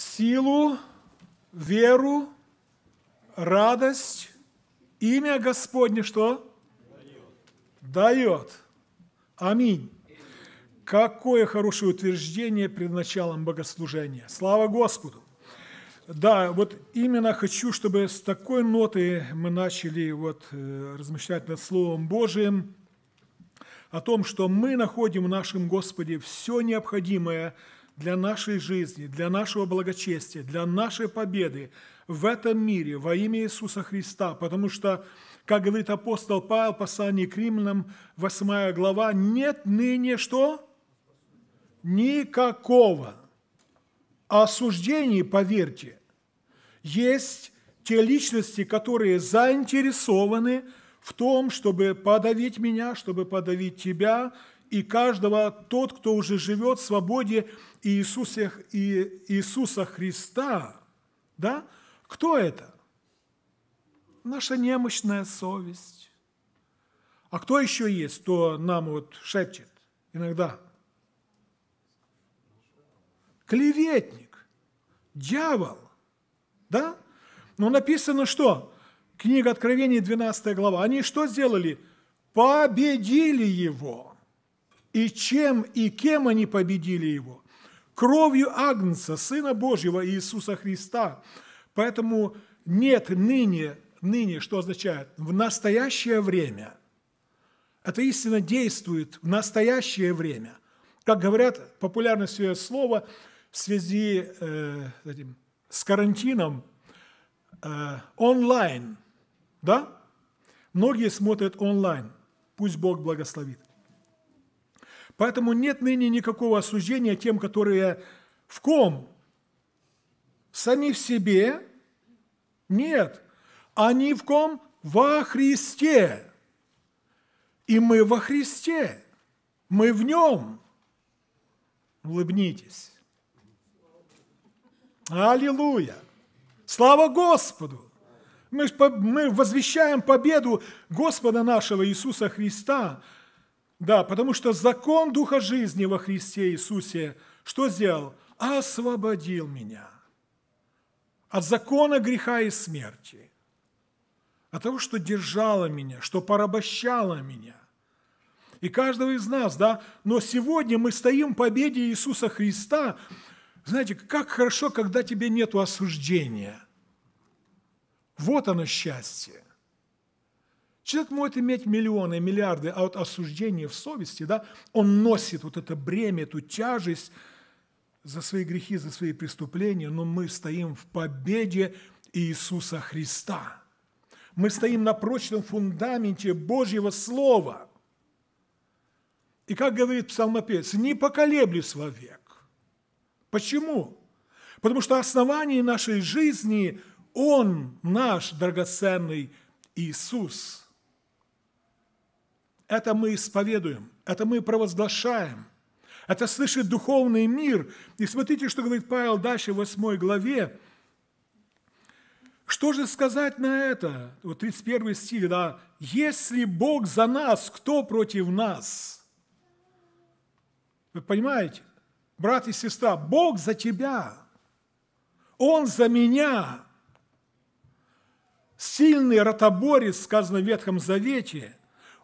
силу, веру, радость. Имя Господне что? Дает. Дает. Аминь. Какое хорошее утверждение перед началом богослужения. Слава Господу! Да, вот именно хочу, чтобы с такой ноты мы начали вот э, размышлять над Словом Божиим, о том, что мы находим в нашем Господе все необходимое – для нашей жизни, для нашего благочестия, для нашей победы в этом мире во имя Иисуса Христа, потому что, как говорит апостол Павел в послании к римлянам, 8 глава, нет ныне что? Никакого осуждения, поверьте. Есть те личности, которые заинтересованы в том, чтобы подавить меня, чтобы подавить тебя, и каждого тот, кто уже живет в свободе, Иисусе, Иисуса Христа, да, кто это? Наша немощная совесть. А кто еще есть, кто нам вот шепчет иногда? Клеветник, дьявол, да? Но написано что? Книга Откровений, 12 глава. Они что сделали? Победили его. И чем и кем они победили его? кровью Агнца, Сына Божьего Иисуса Христа. Поэтому нет ныне, ныне, что означает в настоящее время. Эта истина действует в настоящее время. Как говорят, популярность ее слова в связи э, этим, с карантином э, онлайн. Да? Многие смотрят онлайн. Пусть Бог благословит. Поэтому нет ныне никакого осуждения тем, которые в ком? Сами в себе? Нет. Они в ком? Во Христе. И мы во Христе. Мы в Нем. Улыбнитесь. Аллилуйя! Слава Господу! Мы, мы возвещаем победу Господа нашего Иисуса Христа – да, потому что закон Духа жизни во Христе Иисусе что сделал? Освободил меня от закона греха и смерти, от того, что держало меня, что порабощало меня. И каждого из нас, да, но сегодня мы стоим в победе Иисуса Христа. Знаете, как хорошо, когда тебе нет осуждения. Вот оно счастье – Человек может иметь миллионы, миллиарды, а вот осуждение в совести, да, он носит вот это бремя, эту тяжесть за свои грехи, за свои преступления, но мы стоим в победе Иисуса Христа. Мы стоим на прочном фундаменте Божьего Слова. И как говорит псалмопевец, не поколеблюсь вовек. Почему? Потому что основание нашей жизни – Он, наш драгоценный Иисус. Это мы исповедуем, это мы провозглашаем, это слышит духовный мир. И смотрите, что говорит Павел дальше в 8 главе. Что же сказать на это? Вот 31 стих, да. «Если Бог за нас, кто против нас?» Вы понимаете? Брат и сестра, Бог за тебя. Он за меня. Сильный ротоборец, сказано в Ветхом Завете –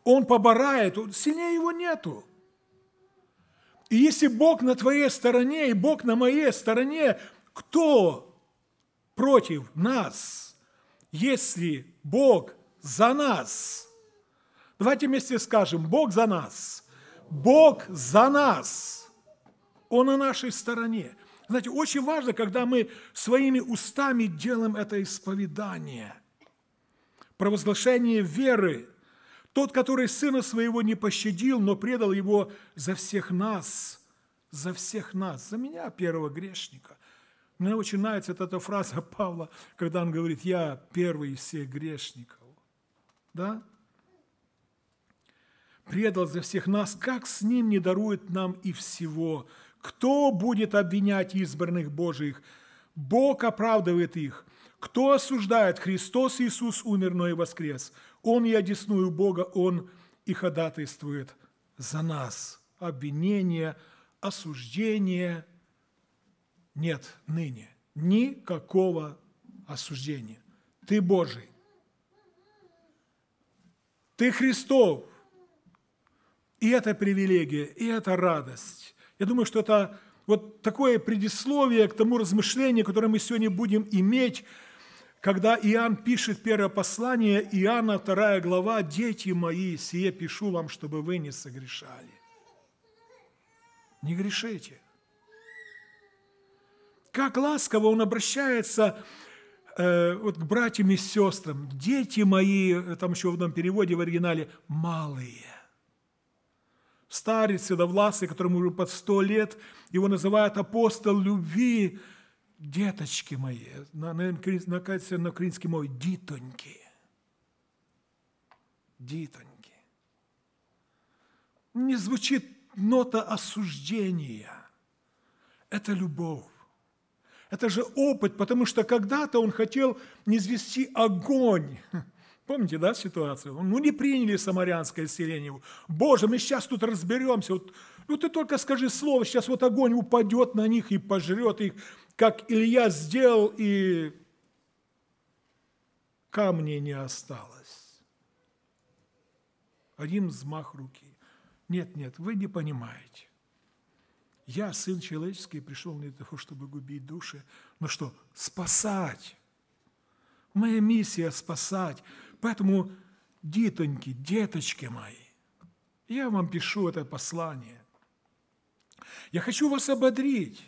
он поборает, сильнее его нету. И если Бог на твоей стороне и Бог на моей стороне, кто против нас, если Бог за нас? Давайте вместе скажем, Бог за нас. Бог за нас. Он на нашей стороне. Знаете, очень важно, когда мы своими устами делаем это исповедание, провозглашение веры – тот, который сына своего не пощадил, но предал его за всех нас, за всех нас, за меня, первого грешника. Мне очень вот эта фраза Павла, когда он говорит, я первый из всех грешников. Да? Предал за всех нас, как с ним не дарует нам и всего. Кто будет обвинять избранных Божиих? Бог оправдывает их. Кто осуждает? Христос Иисус умер, но и воскрес он и одесную Бога, Он и ходатайствует за нас. Обвинение, осуждение нет ныне. Никакого осуждения. Ты Божий. Ты Христов. И это привилегия, и это радость. Я думаю, что это вот такое предисловие к тому размышлению, которое мы сегодня будем иметь – когда Иоанн пишет первое послание, Иоанна 2 глава, «Дети мои, сие пишу вам, чтобы вы не согрешали». Не грешите. Как ласково он обращается э, вот к братьям и сестрам. «Дети мои», там еще в одном переводе в оригинале, «малые» старец седовласый, которому уже под сто лет, его называют апостол любви, Діточки мої, на, на, на, на українській мові дітоньки. Дітоньки. Не звучит нота осуждения. Это любовь. Это же опыт, потому что когда-то он хотел низвести огонь. Помните, да, ситуацию? Ну, ну, не приняли самарянское селение. Боже, мы сейчас тут разберемся. Вот, ну, ты только скажи слово, сейчас вот огонь упадет на них и пожрет их как Илья сделал, и камней не осталось. Один взмах руки. Нет, нет, вы не понимаете. Я, Сын Человеческий, пришел не для того, чтобы губить души, но ну что? Спасать. Моя миссия – спасать. Поэтому, дитоньки, деточки мои, я вам пишу это послание. Я хочу вас ободрить.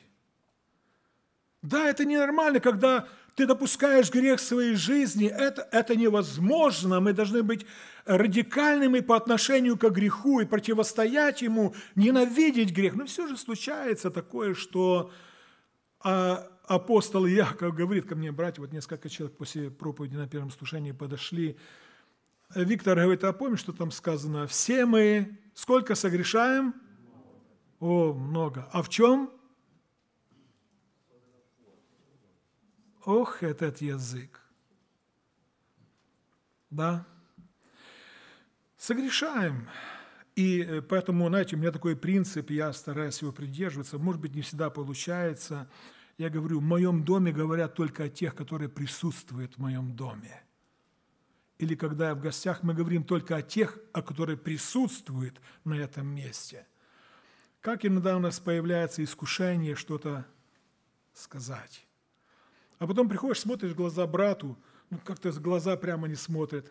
Да, это ненормально, когда ты допускаешь грех в своей жизни, это, это невозможно. Мы должны быть радикальными по отношению к греху и противостоять ему, ненавидеть грех. Но все же случается такое, что а, апостол Яков говорит ко мне, братья, вот несколько человек после проповеди на первом слушании подошли. Виктор говорит, а помнишь, что там сказано? Все мы сколько согрешаем? О, много. А в чем? Ох, этот язык! Да, согрешаем. И э, поэтому, знаете, у меня такой принцип, я стараюсь его придерживаться. Может быть, не всегда получается. Я говорю, в моем доме говорят только о тех, которые присутствуют в моем доме. Или когда я в гостях, мы говорим только о тех, о которых присутствуют на этом месте. Как иногда у нас появляется искушение что-то сказать. А потом приходишь, смотришь в глаза брату, ну как-то глаза прямо не смотрят.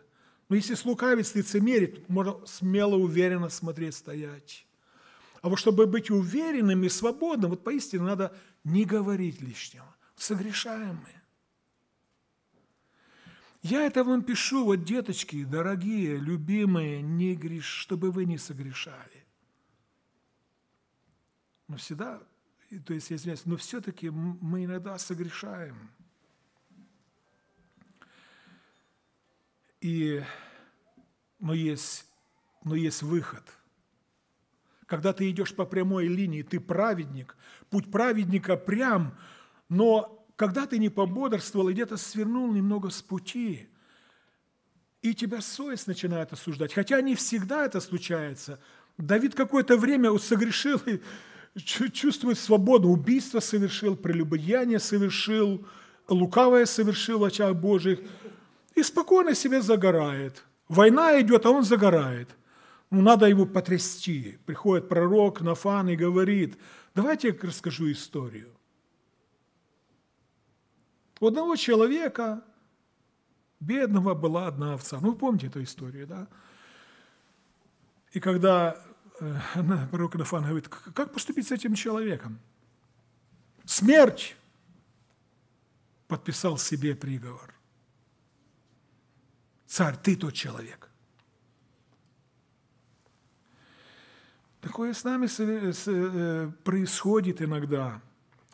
Но ну, если слукавец, лицемерит, можно смело, уверенно смотреть, стоять. А вот чтобы быть уверенным и свободным, вот поистине надо не говорить лишнего. Согрешаем мы. Я это вам пишу, вот, деточки, дорогие, любимые, не греш, чтобы вы не согрешали. Но всегда, то есть, я извиняюсь, но все-таки мы иногда согрешаем – И, но, есть, но есть выход. Когда ты идешь по прямой линии, ты праведник, путь праведника прям, но когда ты не пободрствовал и где-то свернул немного с пути, и тебя совесть начинает осуждать. Хотя не всегда это случается. Давид какое-то время согрешил и чувствует свободу. Убийство совершил, прелюбодеяние совершил, лукавое совершил в очах Божьих – и спокойно себе загорает. Война идет, а он загорает. Ну, надо его потрясти. Приходит пророк Нафан и говорит, давайте я расскажу историю. У одного человека, бедного, была одна овца. Ну, помните эту историю, да? И когда э, пророк Нафан говорит, как поступить с этим человеком? Смерть! Подписал себе приговор. Царь, ты тот человек. Такое с нами э, происходит иногда.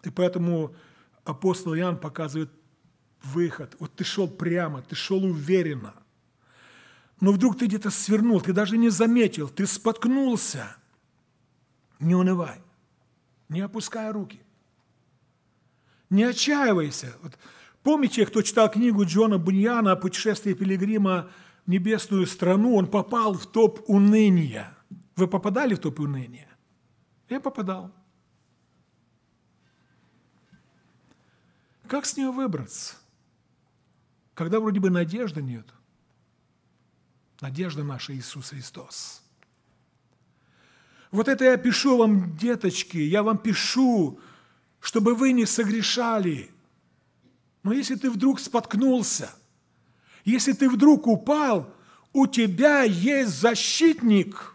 И поэтому апостол Иоанн показывает выход. Вот ты шел прямо, ты шел уверенно. Но вдруг ты где-то свернул, ты даже не заметил, ты споткнулся. Не унывай, не опускай руки. Не отчаивайся. Вот Помните, кто читал книгу Джона Буньяна о путешествии пилигрима в небесную страну», он попал в топ уныния. Вы попадали в топ уныния? Я попадал. Как с нее выбраться, когда вроде бы надежды нет? Надежда наша Иисус Христос. Вот это я пишу вам, деточки, я вам пишу, чтобы вы не согрешали – но если ты вдруг споткнулся, если ты вдруг упал, у тебя есть защитник.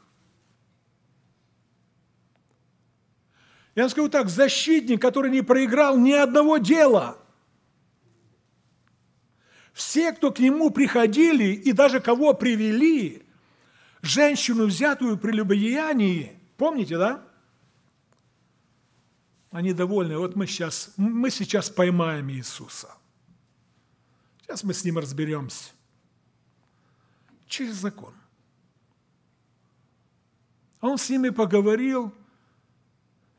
Я вам скажу так, защитник, который не проиграл ни одного дела. Все, кто к нему приходили и даже кого привели, женщину, взятую при любодеянии, помните, да? Они довольны. Вот мы сейчас, мы сейчас поймаем Иисуса. Сейчас мы с ним разберемся. Через закон. он с ними поговорил,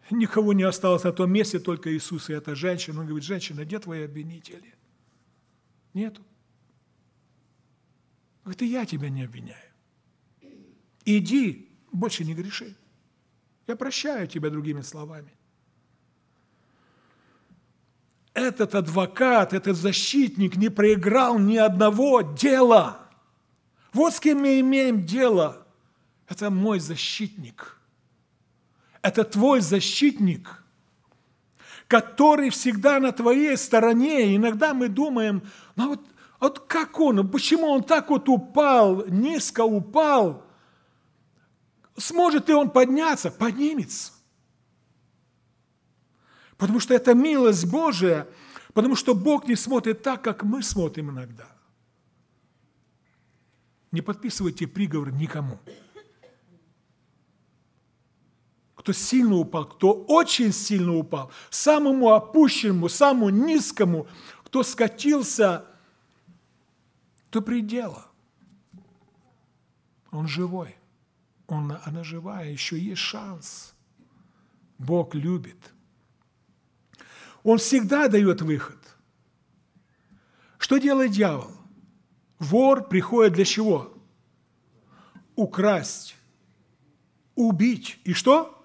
никого не осталось на том месте, только Иисус и эта женщина. Он говорит, женщина, где твои обвинители? Нету. Говорит, и я тебя не обвиняю. Иди, больше не греши. Я прощаю тебя другими словами этот адвокат, этот защитник не проиграл ни одного дела. Вот с кем мы имеем дело. Это мой защитник. Это твой защитник, который всегда на твоей стороне. иногда мы думаем, ну вот, вот как он, почему он так вот упал, низко упал? Сможет ли он подняться? Поднимется потому что это милость Божия, потому что Бог не смотрит так, как мы смотрим иногда. Не подписывайте приговор никому. Кто сильно упал, кто очень сильно упал, самому опущенному, самому низкому, кто скатился то предела. Он живой. Он, она живая, еще есть шанс. Бог любит – он всегда дает выход. Что делает дьявол? Вор приходит для чего? Украсть, убить и что?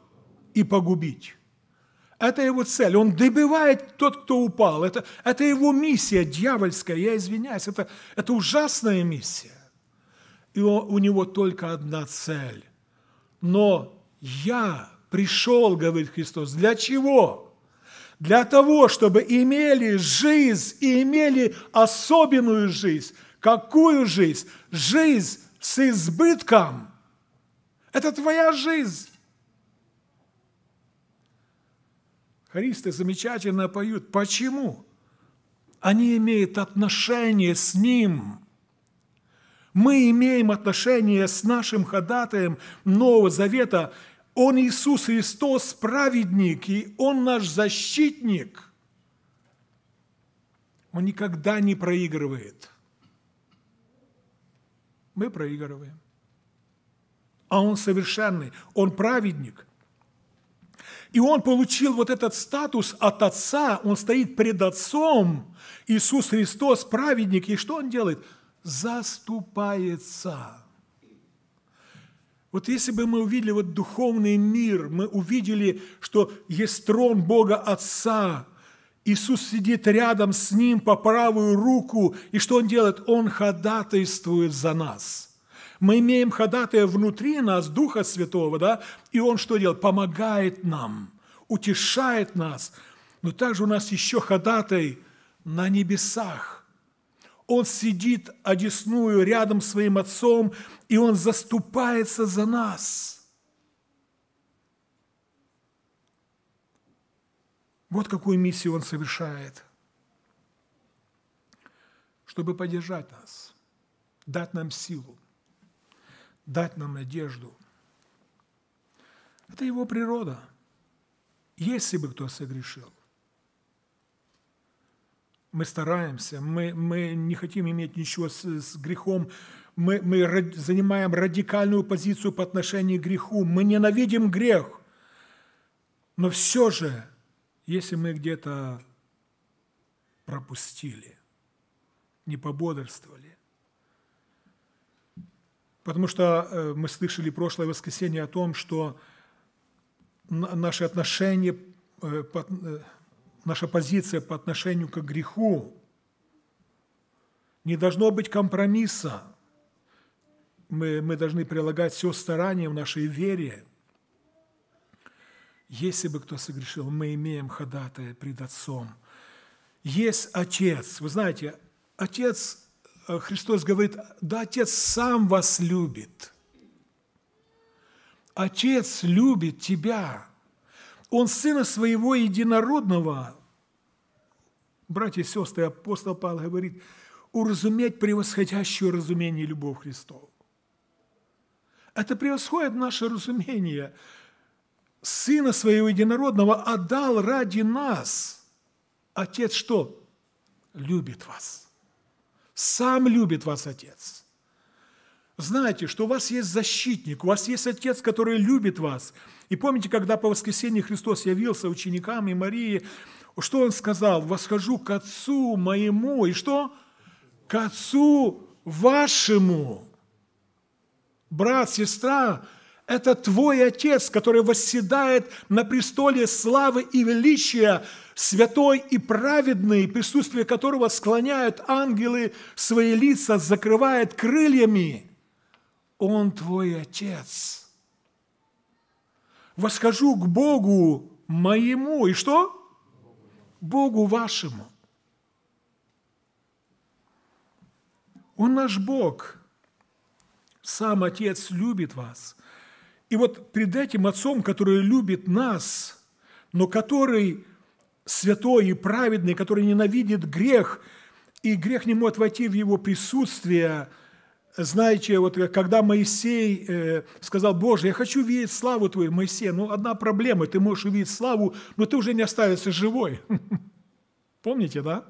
И погубить. Это его цель. Он добивает тот, кто упал. Это, это его миссия дьявольская, я извиняюсь. Это, это ужасная миссия. И он, у него только одна цель. Но я пришел, говорит Христос, для чего? для того, чтобы имели жизнь и имели особенную жизнь. Какую жизнь? Жизнь с избытком. Это твоя жизнь. Хористы замечательно поют. Почему? Они имеют отношение с Ним. Мы имеем отношение с нашим ходатаем Нового Завета – он Иисус Христос, праведник, и Он наш защитник. Он никогда не проигрывает. Мы проигрываем. А Он совершенный, Он праведник. И Он получил вот этот статус от Отца, Он стоит пред Отцом, Иисус Христос, праведник. И что Он делает? Заступается вот если бы мы увидели вот духовный мир, мы увидели, что есть трон Бога Отца, Иисус сидит рядом с Ним по правую руку, и что Он делает? Он ходатайствует за нас. Мы имеем ходатая внутри нас, Духа Святого, да, и Он что делает? Помогает нам, утешает нас. Но также у нас еще ходатай на небесах – он сидит одесную рядом с своим отцом, и он заступается за нас. Вот какую миссию он совершает, чтобы поддержать нас, дать нам силу, дать нам надежду. Это его природа, если бы кто согрешил мы стараемся, мы, мы не хотим иметь ничего с, с грехом, мы, мы занимаем радикальную позицию по отношению к греху, мы ненавидим грех. Но все же, если мы где-то пропустили, не пободрствовали, потому что э, мы слышали прошлое воскресенье о том, что наши отношения э, э, наша позиция по отношению к греху, не должно быть компромисса. Мы, мы должны прилагать все старания в нашей вере. Если бы кто согрешил, мы имеем ходатая пред Отцом. Есть Отец. Вы знаете, Отец, э, Христос говорит, да Отец сам вас любит. Отец любит тебя – он Сына Своего Единородного, братья и сестры, апостол Павел говорит, уразуметь превосходящее разумение любовь Христов. Это превосходит наше разумение. Сына Своего Единородного отдал ради нас. Отец что? Любит вас. Сам любит вас Отец. Знаете, что у вас есть защитник, у вас есть Отец, который любит вас. И помните, когда по воскресенье Христос явился ученикам и Марии, что Он сказал? «Восхожу к Отцу моему». И что? «К Отцу вашему». Брат, сестра, это твой Отец, который восседает на престоле славы и величия, святой и праведный, присутствие которого склоняют ангелы, свои лица закрывает крыльями – он твой Отец. Восхожу к Богу моему. И что? Богу вашему. Он наш Бог. Сам Отец любит вас. И вот перед этим Отцом, который любит нас, но который святой и праведный, который ненавидит грех, и грех не может войти в его присутствие – знаете, вот когда Моисей э, сказал, Боже, я хочу видеть славу Твою, Моисей, ну одна проблема, ты можешь увидеть славу, но ты уже не останешься живой. Помните, да?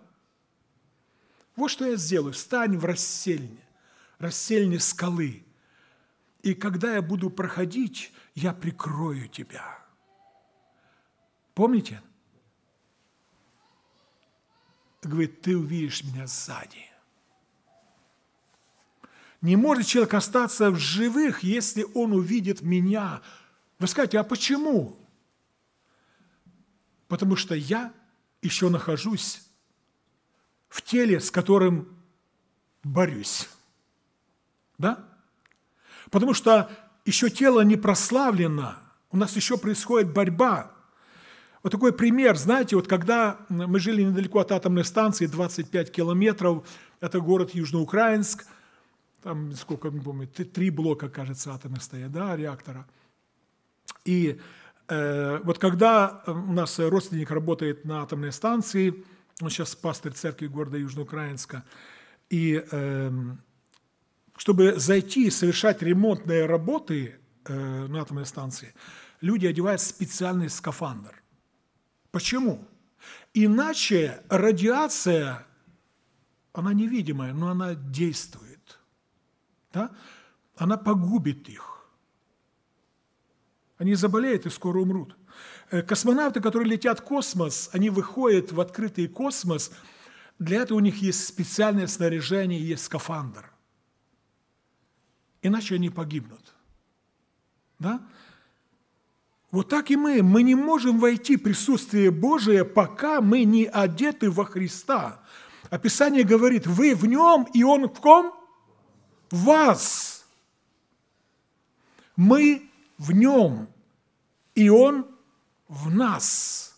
Вот что я сделаю. Стань в рассельне, рассельне скалы. И когда я буду проходить, я прикрою тебя. Помните? Говорит, ты увидишь меня сзади – не может человек остаться в живых, если он увидит меня. Вы скажете, а почему? Потому что я еще нахожусь в теле, с которым борюсь. Да? Потому что еще тело не прославлено, у нас еще происходит борьба. Вот такой пример, знаете, вот когда мы жили недалеко от атомной станции, 25 километров, это город Южноукраинск – там сколько, не помню, три блока, кажется, атомных стоят, да, реактора. И э, вот когда э, у нас родственник работает на атомной станции, он сейчас пастор церкви города Южноукраинска, и э, чтобы зайти и совершать ремонтные работы э, на атомной станции, люди одевают специальный скафандр. Почему? Иначе радиация, она невидимая, но она действует да, она погубит их. Они заболеют и скоро умрут. Э, космонавты, которые летят в космос, они выходят в открытый космос. Для этого у них есть специальное снаряжение, есть скафандр. Иначе они погибнут. Да? Вот так и мы. Мы не можем войти в присутствие Божие, пока мы не одеты во Христа. Описание говорит, вы в нем, и он в ком? вас. Мы в нем, и он в нас.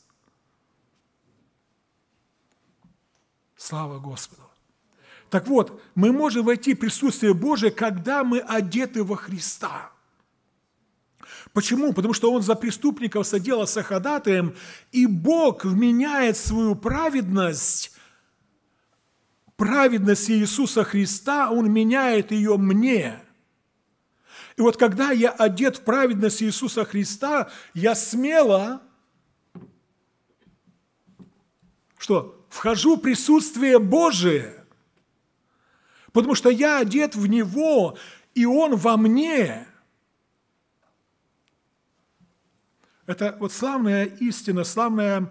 Слава Господу! Так вот, мы можем войти в присутствие Божие, когда мы одеты во Христа. Почему? Потому что Он за преступников соделался ходатаем, и Бог вменяет свою праведность праведность Иисуса Христа, Он меняет ее мне. И вот когда я одет в праведность Иисуса Христа, я смело, что вхожу в присутствие Божие, потому что я одет в Него, и Он во мне. Это вот славная истина, славная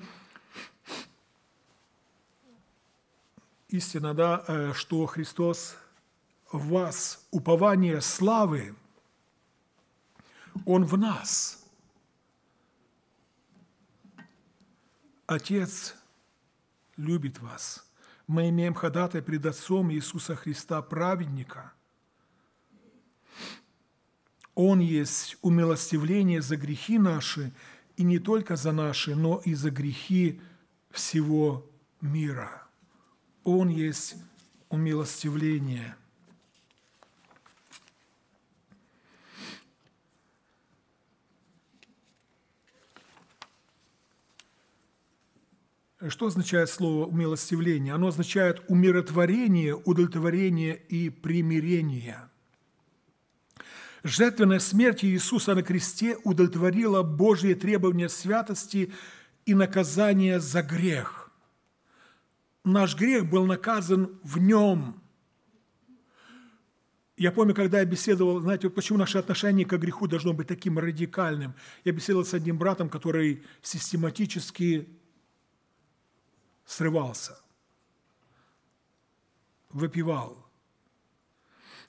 истина, да, э, что Христос в вас, упование славы, Он в нас. Отец любит вас. Мы имеем ходатай пред Отцом Иисуса Христа, праведника. Он есть умилостивление за грехи наши, и не только за наши, но и за грехи всего мира. Он есть умилостивление. Что означает слово «умилостивление»? Оно означает умиротворение, удовлетворение и примирение. Жертвенная смерть Иисуса на кресте удовлетворила Божье требования святости и наказания за грех – наш грех был наказан в нем. Я помню, когда я беседовал, знаете, вот почему наше отношение к греху должно быть таким радикальным. Я беседовал с одним братом, который систематически срывался, выпивал.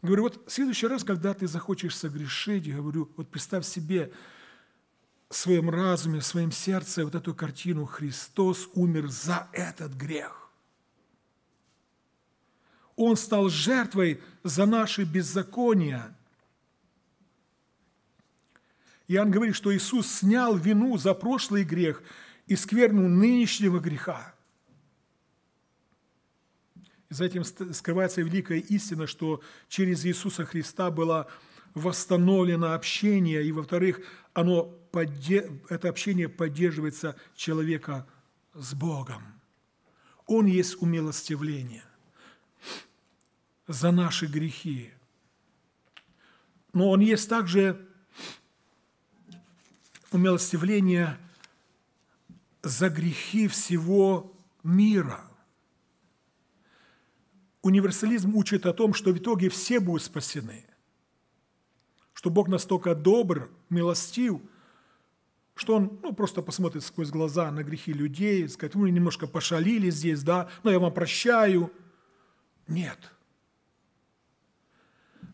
Говорю, вот в следующий раз, когда ты захочешь согрешить, говорю, вот представь себе, в своем разуме, в своем сердце вот эту картину «Христос умер за этот грех». Он стал жертвой за наши беззакония. Иоанн говорит, что Иисус снял вину за прошлый грех и скверну нынешнего греха. И за этим скрывается великая истина, что через Иисуса Христа было восстановлено общение, и, во-вторых, оно, это общение поддерживается человека с Богом. Он есть умилостивление – за наши грехи. Но он есть также умилостивление за грехи всего мира. Универсализм учит о том, что в итоге все будут спасены, что Бог настолько добр, милостив, что он ну, просто посмотрит сквозь глаза на грехи людей, скажет, вы немножко пошалили здесь, да, но я вам прощаю. Нет –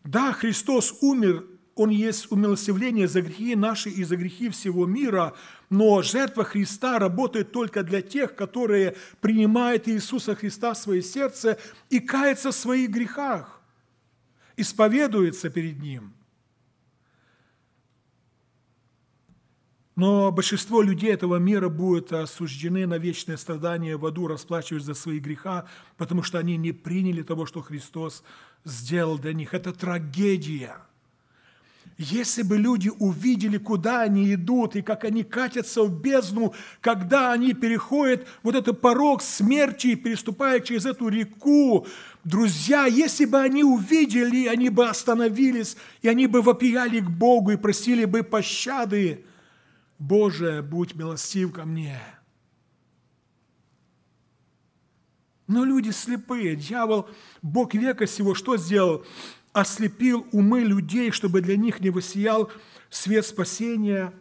да, Христос умер, Он есть умилостивление за грехи наши и за грехи всего мира, но жертва Христа работает только для тех, которые принимают Иисуса Христа в свое сердце и каются в своих грехах, исповедуются перед Ним – Но большинство людей этого мира будут осуждены на вечное страдание в аду, расплачиваясь за свои греха, потому что они не приняли того, что Христос сделал для них. Это трагедия. Если бы люди увидели, куда они идут и как они катятся в бездну, когда они переходят вот этот порог смерти и переступают через эту реку, друзья, если бы они увидели, они бы остановились, и они бы вопияли к Богу и просили бы пощады – Боже, будь милостив ко мне. Но люди слепые, дьявол, Бог века сего, что сделал? Ослепил умы людей, чтобы для них не высиял свет спасения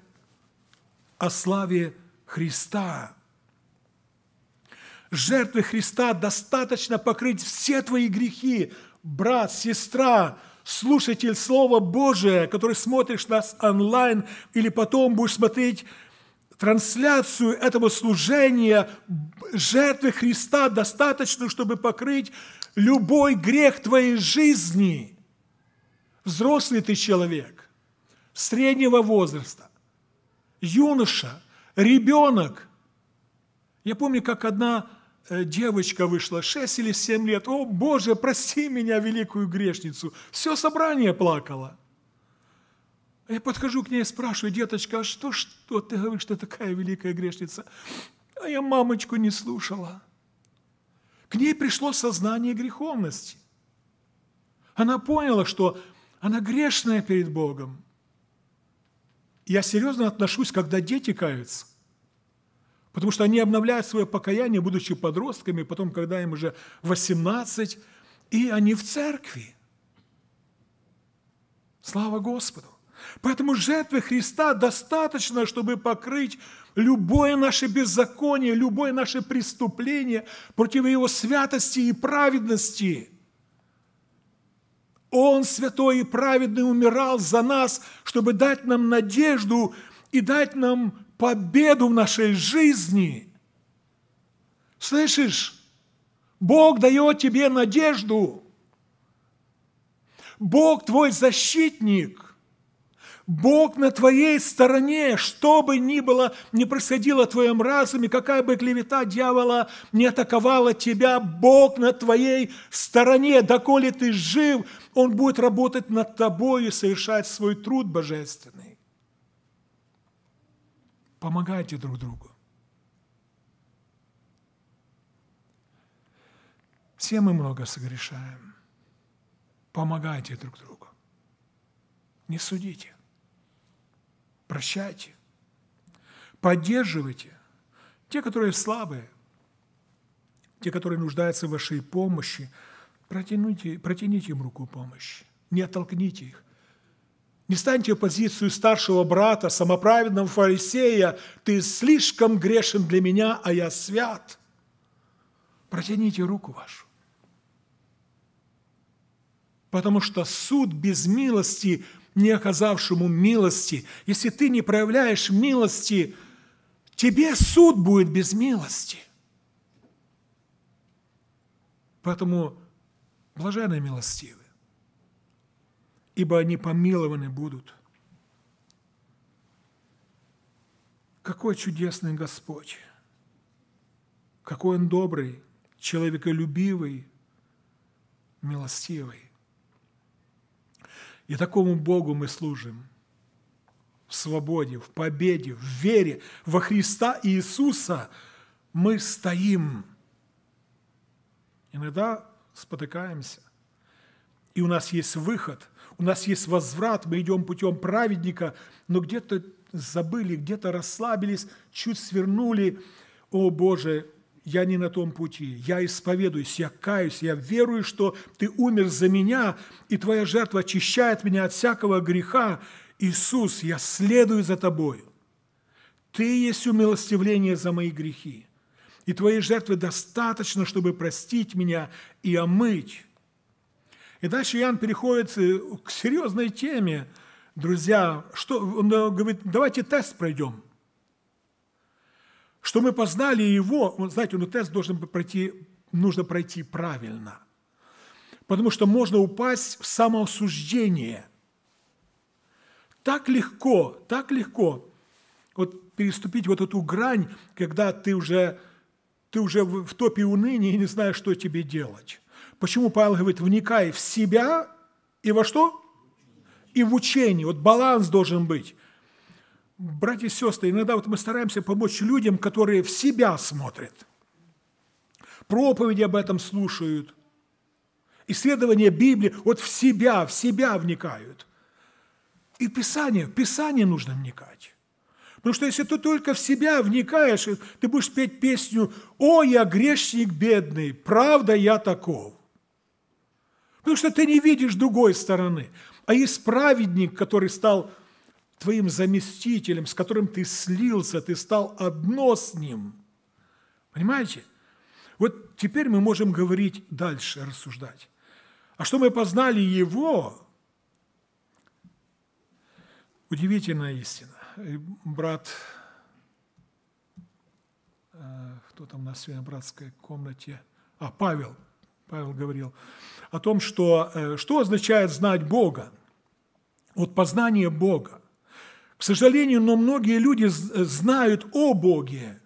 о славе Христа. Жертвы Христа достаточно покрыть все твои грехи, брат, сестра, слушатель Слова Божия, который смотришь нас онлайн или потом будешь смотреть трансляцию этого служения жертвы Христа достаточно, чтобы покрыть любой грех твоей жизни. Взрослый ты человек, среднего возраста, юноша, ребенок. Я помню, как одна Э, девочка вышла, 6 или 7 лет, о Боже, прости меня, великую грешницу, все собрание плакало. Я подхожу к ней и спрашиваю, деточка, а что, что ты говоришь, ты такая великая грешница? А я мамочку не слушала. К ней пришло сознание греховности. Она поняла, что она грешная перед Богом. Я серьезно отношусь, когда дети каются. Потому что они обновляют свое покаяние, будучи подростками, потом, когда им уже 18, и они в церкви. Слава Господу! Поэтому жертвы Христа достаточно, чтобы покрыть любое наше беззаконие, любое наше преступление против Его святости и праведности. Он, святой и праведный, умирал за нас, чтобы дать нам надежду и дать нам победу в нашей жизни. Слышишь? Бог дает тебе надежду. Бог твой защитник. Бог на твоей стороне, что бы ни было, не происходило в твоем разуме, какая бы клевета дьявола не атаковала тебя, Бог на твоей стороне, доколе ты жив, Он будет работать над тобой и совершать свой труд божественный. Помогайте друг другу. Все мы много согрешаем. Помогайте друг другу. Не судите. Прощайте. Поддерживайте. Те, которые слабые, те, которые нуждаются в вашей помощи, протяните, протяните им руку помощи. Не оттолкните их. Не станьте в позицию старшего брата, самоправедного фарисея. Ты слишком грешен для меня, а я свят. Протяните руку вашу. Потому что суд без милости, не оказавшему милости, если ты не проявляешь милости, тебе суд будет без милости. Поэтому блаженны милостивы ибо они помилованы будут. Какой чудесный Господь! Какой Он добрый, человеколюбивый, милостивый. И такому Богу мы служим в свободе, в победе, в вере во Христа Иисуса мы стоим. Иногда спотыкаемся, и у нас есть выход – у нас есть возврат, мы идем путем праведника, но где-то забыли, где-то расслабились, чуть свернули. О Боже, я не на том пути, я исповедуюсь, я каюсь, я верую, что Ты умер за меня, и Твоя жертва очищает меня от всякого греха. Иисус, я следую за Тобой. Ты есть умилостивление за мои грехи, и Твоей жертвы достаточно, чтобы простить меня и омыть и дальше Иоанн переходит э, к серьезной теме. Друзья, что, он э, говорит, давайте тест пройдем. Что мы познали его, знаете, он ну, тест должен пройти, нужно пройти правильно. Потому что можно упасть в самоосуждение. Так легко, так легко вот переступить вот эту грань, когда ты уже, ты уже в топе уныния и не знаешь, что тебе делать. Почему Павел говорит, вникай в себя и во что? И в учение. Вот баланс должен быть. Братья и сестры, иногда вот мы стараемся помочь людям, которые в себя смотрят. Проповеди об этом слушают. Исследования Библии вот в себя, в себя вникают. И Писание, в Писание нужно вникать. Потому что если ты только в себя вникаешь, ты будешь петь песню «О, я грешник бедный, правда я таков». Потому что ты не видишь другой стороны. А есть праведник, который стал твоим заместителем, с которым ты слился, ты стал одно с ним. Понимаете? Вот теперь мы можем говорить дальше, рассуждать. А что мы познали Его? Удивительная истина. Э, брат, э, кто там на нас братской комнате? А, Павел – Павел говорил, о том, что, э, что означает знать Бога, вот познание Бога. К сожалению, но многие люди э, знают о Боге,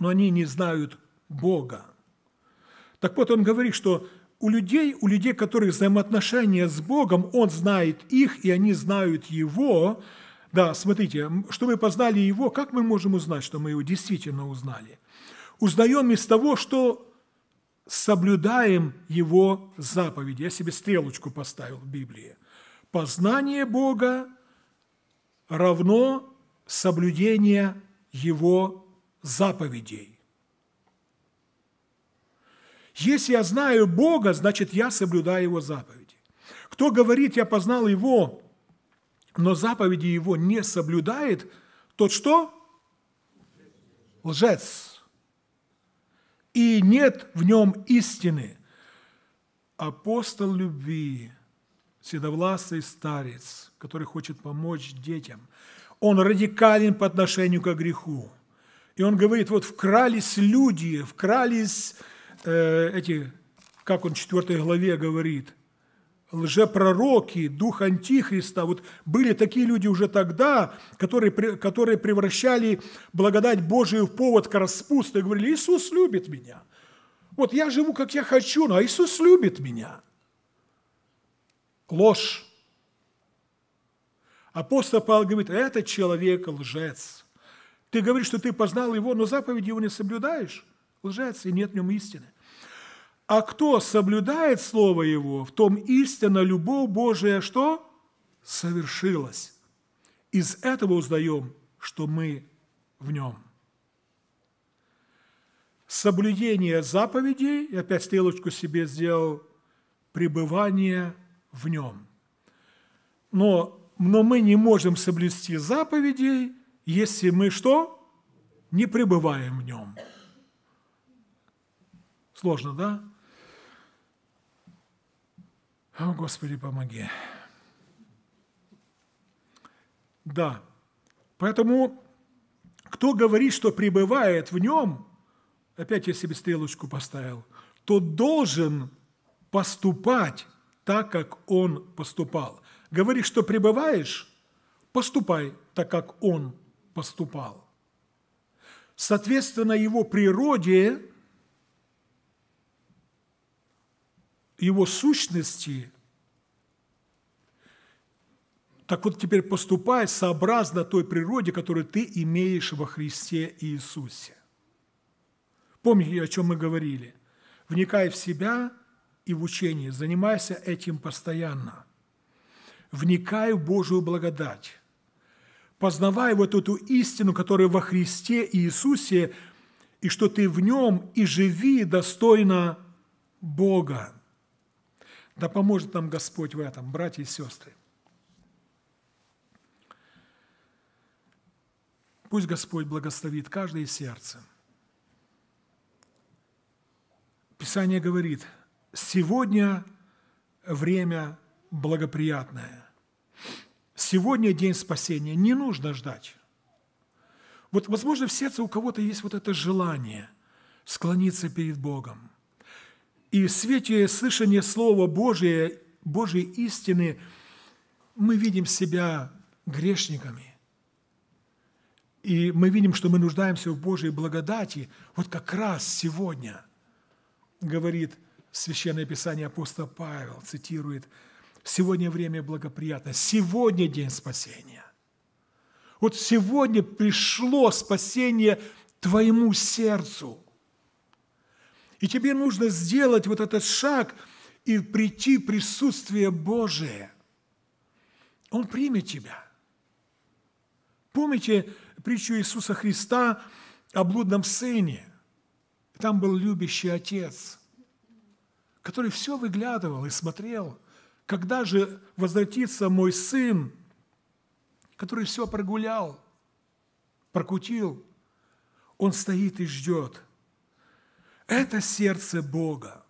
но они не знают Бога. Так вот, он говорит, что у людей, у людей, которых взаимоотношения с Богом, Он знает их, и они знают Его. Да, смотрите, что мы познали Его, как мы можем узнать, что мы Его действительно узнали? Узнаем из того, что соблюдаем Его заповеди. Я себе стрелочку поставил в Библии. Познание Бога равно соблюдение Его заповедей. Если я знаю Бога, значит, я соблюдаю Его заповеди. Кто говорит, я познал Его, но заповеди Его не соблюдает, тот что? Лжец и нет в нем истины. Апостол любви, седовласый старец, который хочет помочь детям, он радикален по отношению к греху. И он говорит, вот вкрались люди, вкрались э, эти, как он в 4 главе говорит – лжепророки, дух Антихриста, вот были такие люди уже тогда, которые, которые превращали благодать Божию в повод к распутству и говорили, Иисус любит меня. Вот я живу, как я хочу, но Иисус любит меня. Ложь. Апостол Павел говорит, этот человек лжец. Ты говоришь, что ты познал его, но заповеди его не соблюдаешь. Лжец, и нет в нем истины. А кто соблюдает Слово Его, в том истинно любовь Божия что? Совершилась. Из этого узнаем, что мы в нем. Соблюдение заповедей, я опять стрелочку себе сделал, пребывание в нем. Но, но мы не можем соблюсти заповедей, если мы что? Не пребываем в нем. Сложно, да? О, Господи, помоги. Да. Поэтому, кто говорит, что пребывает в нем, опять я себе стрелочку поставил, то должен поступать так, как он поступал. Говорит, что пребываешь, поступай так, как он поступал. Соответственно, его природе его сущности. Так вот теперь поступай сообразно той природе, которую ты имеешь во Христе Иисусе. Помни, о чем мы говорили. Вникай в себя и в учение, занимайся этим постоянно. Вникай в Божию благодать, познавай вот эту истину, которая во Христе Иисусе, и что ты в нем, и живи достойно Бога. Да поможет нам Господь в этом, братья и сестры. Пусть Господь благословит каждое сердце. Писание говорит, сегодня время благоприятное. Сегодня день спасения, не нужно ждать. Вот, возможно, в сердце у кого-то есть вот это желание склониться перед Богом – и в свете слышания Слова Божия, Божьей истины мы видим себя грешниками. И мы видим, что мы нуждаемся в Божьей благодати. Вот как раз сегодня, говорит Священное Писание апостол Павел, цитирует, «Сегодня время благоприятное, сегодня день спасения». Вот сегодня пришло спасение твоему сердцу – и тебе нужно сделать вот этот шаг и прийти в присутствие Божие. Он примет тебя. Помните притчу Иисуса Христа о блудном сыне? Там был любящий отец, который все выглядывал и смотрел, когда же возвратится мой сын, который все прогулял, прокутил. Он стоит и ждет. Это сердце Бога.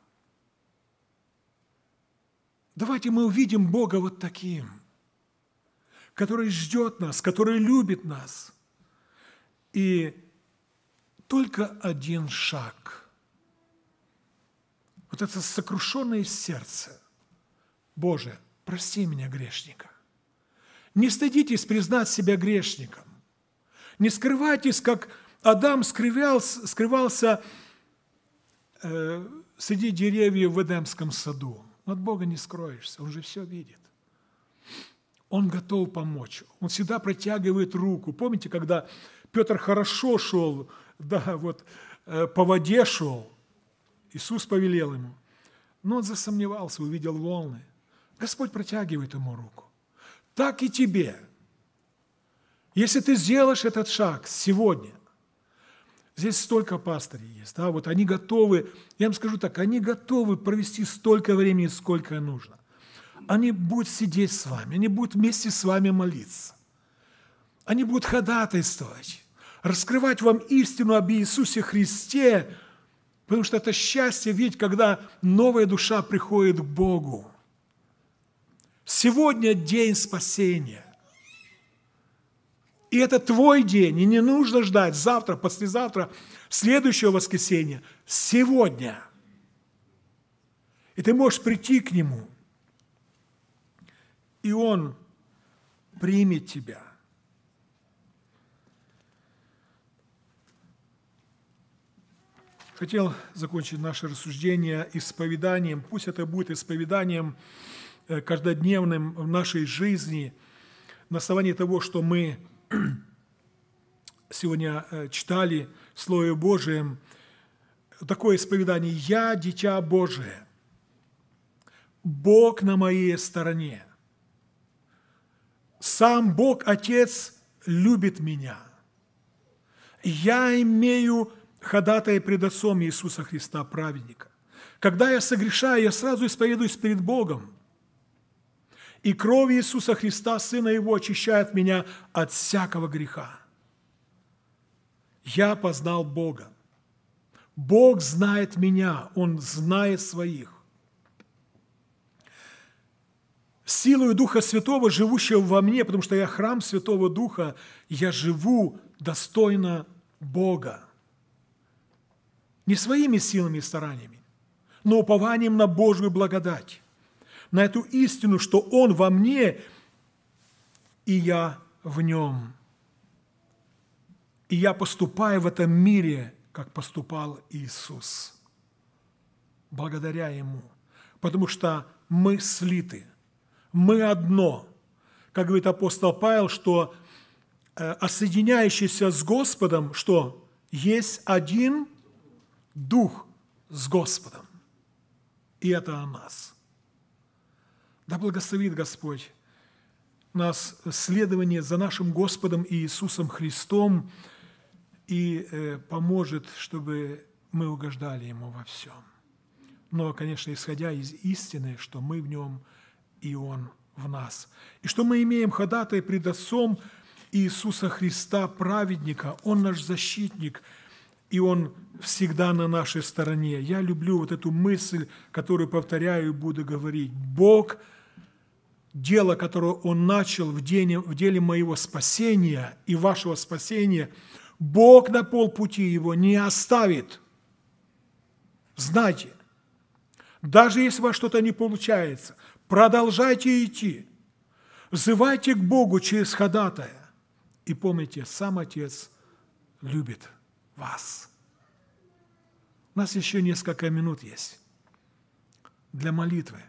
Давайте мы увидим Бога вот таким, который ждет нас, который любит нас. И только один шаг. Вот это сокрушенное сердце. Боже, прости меня, грешника. Не стыдитесь признать себя грешником. Не скрывайтесь, как Адам скрывался, скрывался э, среди деревьев в Эдемском саду. Но от Бога не скроешься, Он же все видит. Он готов помочь. Он всегда протягивает руку. Помните, когда Петр хорошо шел, да, вот э, по воде шел, Иисус повелел ему. Но он засомневался, увидел волны. Господь протягивает ему руку. Так и тебе. Если ты сделаешь этот шаг сегодня – Здесь столько пастырей есть, да, вот они готовы, я вам скажу так, они готовы провести столько времени, сколько нужно. Они будут сидеть с вами, они будут вместе с вами молиться. Они будут ходатайствовать, раскрывать вам истину об Иисусе Христе, потому что это счастье видеть, когда новая душа приходит к Богу. Сегодня день спасения. И это твой день, и не нужно ждать завтра, послезавтра, следующего воскресенья, сегодня. И ты можешь прийти к Нему, и Он примет тебя. Хотел закончить наше рассуждение исповеданием. Пусть это будет исповеданием э, каждодневным в нашей жизни на основании того, что мы сегодня э, читали в Слове Божием такое исповедание «Я – дитя Божие, Бог на моей стороне, сам Бог Отец любит меня, я имею ходатай пред Отцом Иисуса Христа, праведника. Когда я согрешаю, я сразу исповедуюсь перед Богом и кровь Иисуса Христа, Сына Его, очищает меня от всякого греха. Я познал Бога. Бог знает меня, Он знает своих. Силою Духа Святого, живущего во мне, потому что я храм Святого Духа, я живу достойно Бога. Не своими силами и стараниями, но упованием на Божью благодать на эту истину, что Он во мне, и я в Нем. И я поступаю в этом мире, как поступал Иисус, благодаря Ему, потому что мы слиты, мы одно. Как говорит апостол Павел, что э, осоединяющийся с Господом, что есть один Дух с Господом. И это о нас – да благословит Господь нас следование за нашим Господом Иисусом Христом и э, поможет, чтобы мы угождали Ему во всем. Но, конечно, исходя из истины, что мы в Нем и Он в нас. И что мы имеем ходатай пред Отцом Иисуса Христа, праведника, Он наш защитник – и Он всегда на нашей стороне. Я люблю вот эту мысль, которую повторяю и буду говорить. Бог, дело, которое Он начал в, день, в деле моего спасения и вашего спасения, Бог на полпути его не оставит. Знайте, даже если у вас что-то не получается, продолжайте идти. Взывайте к Богу через ходатая. И помните, сам Отец любит вас. У нас еще несколько минут есть для молитвы.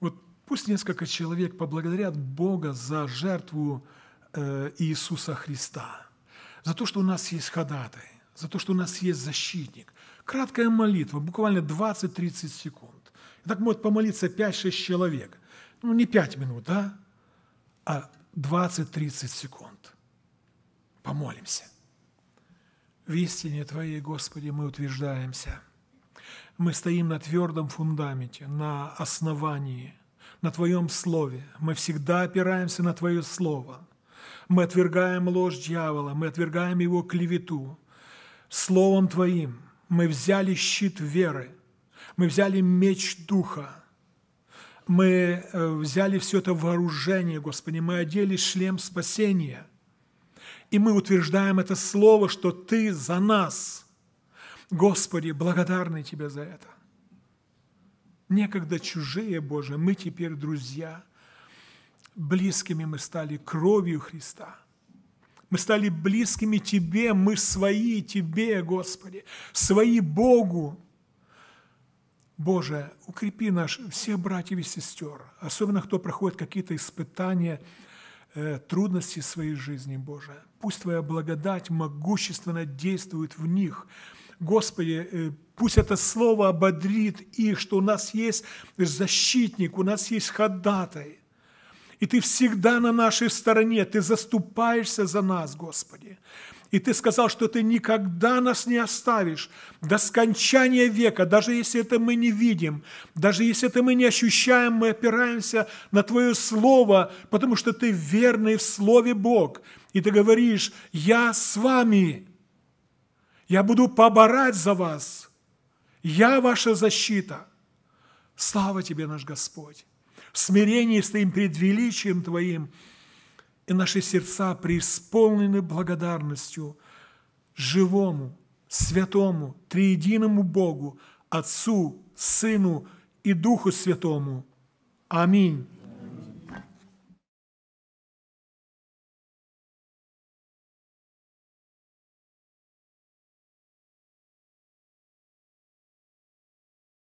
Вот пусть несколько человек поблагодарят Бога за жертву э, Иисуса Христа, за то, что у нас есть ходатай, за то, что у нас есть защитник. Краткая молитва, буквально 20-30 секунд. И так может помолиться 5-6 человек. Ну, не 5 минут, да? А 20-30 секунд. Помолимся. В истине Твоей, Господи, мы утверждаемся. Мы стоим на твердом фундаменте, на основании, на Твоем Слове. Мы всегда опираемся на Твое Слово. Мы отвергаем ложь дьявола, мы отвергаем его клевету. Словом Твоим мы взяли щит веры, мы взяли меч Духа, мы э, взяли все это вооружение, Господи, мы одели шлем спасения – и мы утверждаем это слово, что Ты за нас. Господи, благодарны Тебе за это. Некогда чужие, Боже, мы теперь друзья. Близкими мы стали кровью Христа. Мы стали близкими Тебе, мы свои Тебе, Господи, свои Богу. Боже, укрепи наш, все братьев и сестер, особенно кто проходит какие-то испытания – Э, трудности своей жизни, Боже. Пусть Твоя благодать могущественно действует в них. Господи, э, пусть это слово ободрит их, что у нас есть защитник, у нас есть ходатай – и Ты всегда на нашей стороне, Ты заступаешься за нас, Господи. И Ты сказал, что Ты никогда нас не оставишь до скончания века, даже если это мы не видим, даже если это мы не ощущаем, мы опираемся на Твое Слово, потому что Ты верный в Слове Бог. И Ты говоришь, я с вами, я буду поборать за вас, я ваша защита. Слава Тебе, наш Господь! в смирении стоим пред величием Твоим, и наши сердца преисполнены благодарностью живому, святому, триединому Богу, Отцу, Сыну и Духу Святому. Аминь.